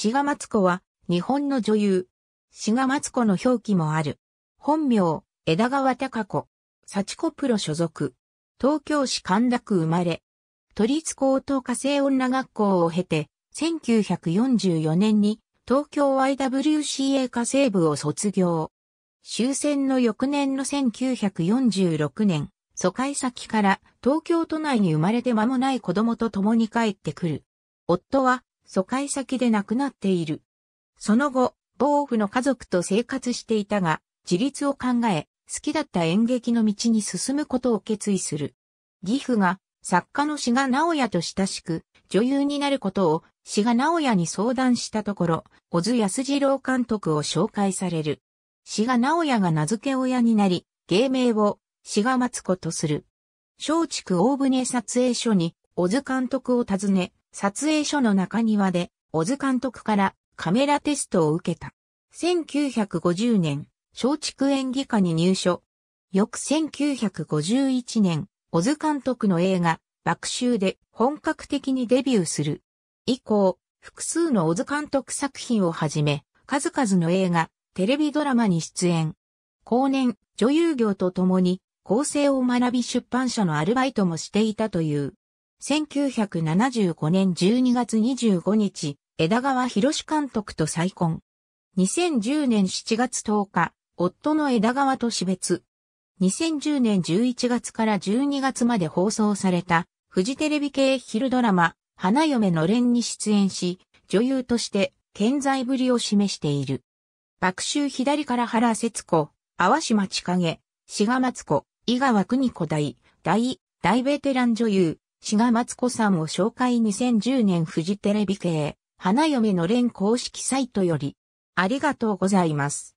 志賀松子は、日本の女優。志賀松子の表記もある。本名、枝川隆子。幸子プロ所属。東京市神田区生まれ。都立高等科生女学校を経て、1944年に東京 IWCA 科生部を卒業。終戦の翌年の1946年、疎開先から東京都内に生まれて間もない子供と共に帰ってくる。夫は疎開先で亡くなっている。その後、ボーの家族と生活していたが、自立を考え、好きだった演劇の道に進むことを決意する。義父が作家の志賀直也と親しく、女優になることを志賀直也に相談したところ、小津安二郎監督を紹介される。志賀直也が名付け親になり、芸名を志賀松子とする。松竹大船撮影所に小津監督を訪ね、撮影所の中庭で、小津監督からカメラテストを受けた。1950年、松竹演技科に入所。翌1951年、小津監督の映画、爆臭で本格的にデビューする。以降、複数の小津監督作品をはじめ、数々の映画、テレビドラマに出演。後年、女優業と共に、構成を学び出版社のアルバイトもしていたという。1975年12月25日、枝川博監督と再婚。2010年7月10日、夫の枝川と死別。2010年11月から12月まで放送された、フジテレビ系昼ドラマ、花嫁のれんに出演し、女優として健在ぶりを示している。爆臭左から原節子、淡島千景、志賀松子、井川邦子大、大、大ベテラン女優、志賀松子さんを紹介2010年フジテレビ系、花嫁の連公式サイトより、ありがとうございます。